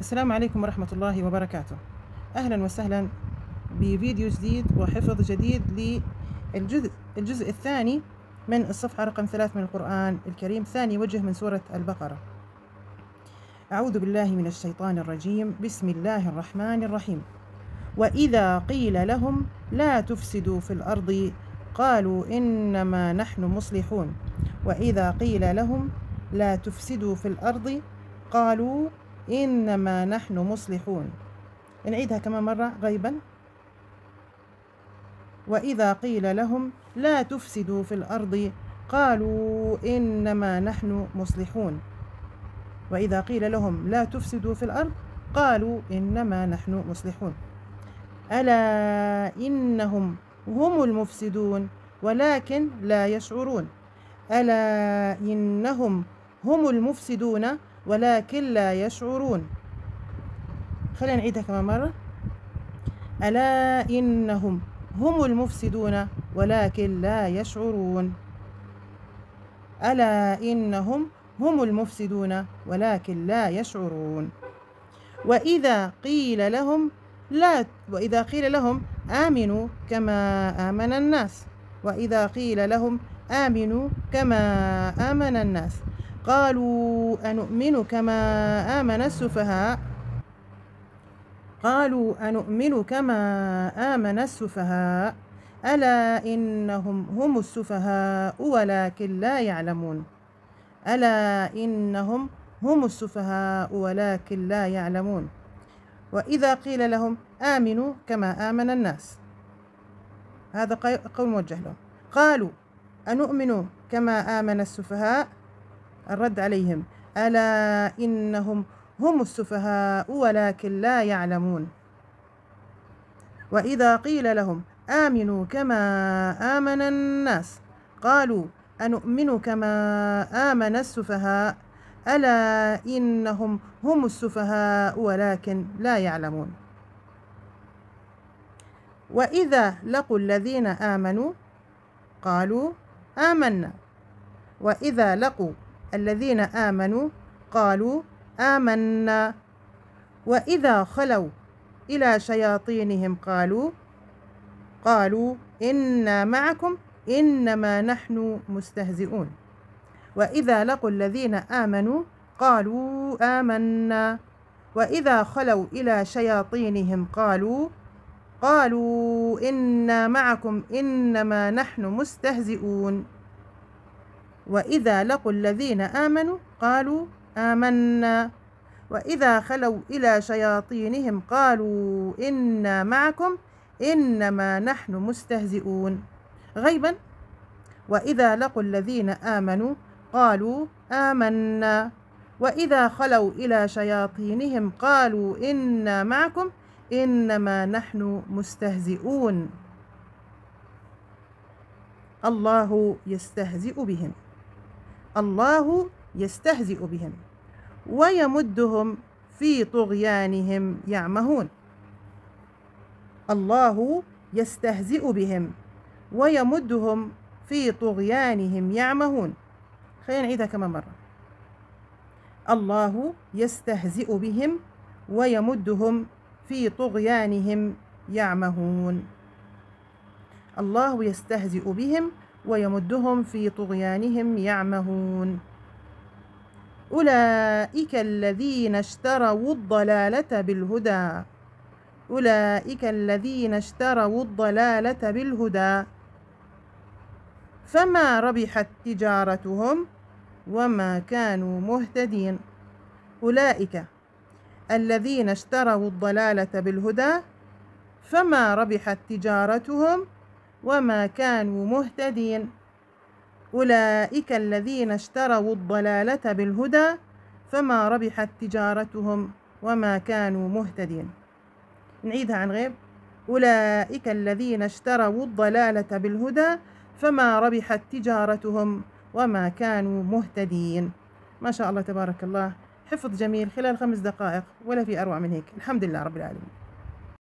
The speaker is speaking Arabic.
السلام عليكم ورحمة الله وبركاته أهلا وسهلا بفيديو جديد وحفظ جديد للجزء الجزء الثاني من الصفحة رقم ثلاث من القرآن الكريم ثاني وجه من سورة البقرة أعوذ بالله من الشيطان الرجيم بسم الله الرحمن الرحيم وإذا قيل لهم لا تفسدوا في الأرض قالوا إنما نحن مصلحون وإذا قيل لهم لا تفسدوا في الأرض قالوا إنما نحن مصلحون نعيدها كمان مرة غيبا وإذا قيل لهم لا تفسدوا في الأرض قالوا إنما نحن مصلحون وإذا قيل لهم لا تفسدوا في الأرض قالوا إنما نحن مصلحون ألا إنهم هم المفسدون ولكن لا يشعرون ألا إنهم هم المفسدون ولكن لا يشعرون خلينا نعيدها كمان مرة ألا إنهم هم المفسدون ولكن لا يشعرون ألا إنهم هم المفسدون ولكن لا يشعرون وإذا قيل لهم لا وإذا قيل لهم آمنوا كما آمن الناس وإذا قيل لهم آمنوا كما آمن الناس قالوا أنؤمن كما آمن السفهاء قالوا أنؤمن كما آمن السفهاء ألا إنهم هم السفهاء ولكن لا يعلمون ألا إنهم هم السفهاء ولكن لا يعلمون وإذا قيل لهم آمنوا كما آمن الناس هذا قول موجه لهم قالوا أنؤمن كما آمن السفهاء الرد عليهم ألا إنهم هم السفهاء ولكن لا يعلمون وإذا قيل لهم آمنوا كما آمن الناس قالوا أنؤمن كما آمن السفهاء ألا إنهم هم السفهاء ولكن لا يعلمون وإذا لقوا الذين آمنوا قالوا آمنا وإذا لقوا الذين آمنوا قالوا آمنا وإذا خلوا إلى شياطينهم قالوا قالوا إنا معكم إنما نحن مستهزئون وإذا لقوا الذين آمنوا قالوا آمنا وإذا خلوا إلى شياطينهم قالوا قالوا إنا معكم إنما نحن مستهزئون وإذا لقوا الذين آمنوا قالوا آمنا وإذا خلوا إلى شياطينهم قالوا إنا معكم إنما نحن مستهزئون غيبا وإذا لقوا الذين آمنوا قالوا آمنا وإذا خلوا إلى شياطينهم قالوا إنا معكم إنما نحن مستهزئون الله يستهزئ بهم الله يستهزئ بهم ويمدهم في طغيانهم يعمهون الله يستهزئ بهم ويمدهم في طغيانهم يعمهون خلينا نعيدها كمان مرة الله يستهزئ بهم ويمدهم في طغيانهم يعمهون الله يستهزئ بهم ويمدهم في طغيانهم يعمهون أولئك الذين اشتروا الضلالة بالهدى أولئك الذين اشتروا الضلالة بالهدى فما ربحت تجارتهم وما كانوا مهتدين أولئك الذين اشتروا الضلالة بالهدى فما ربحت تجارتهم وما كانوا مهتدين أولئك الذين اشتروا الضلالة بالهدى فما ربحت تجارتهم وما كانوا مهتدين نعيدها عن غيب أولئك الذين اشتروا الضلالة بالهدى فما ربحت تجارتهم وما كانوا مهتدين ما شاء الله تبارك الله حفظ جميل خلال خمس دقائق ولا في أروع من هيك الحمد لله رب العالمين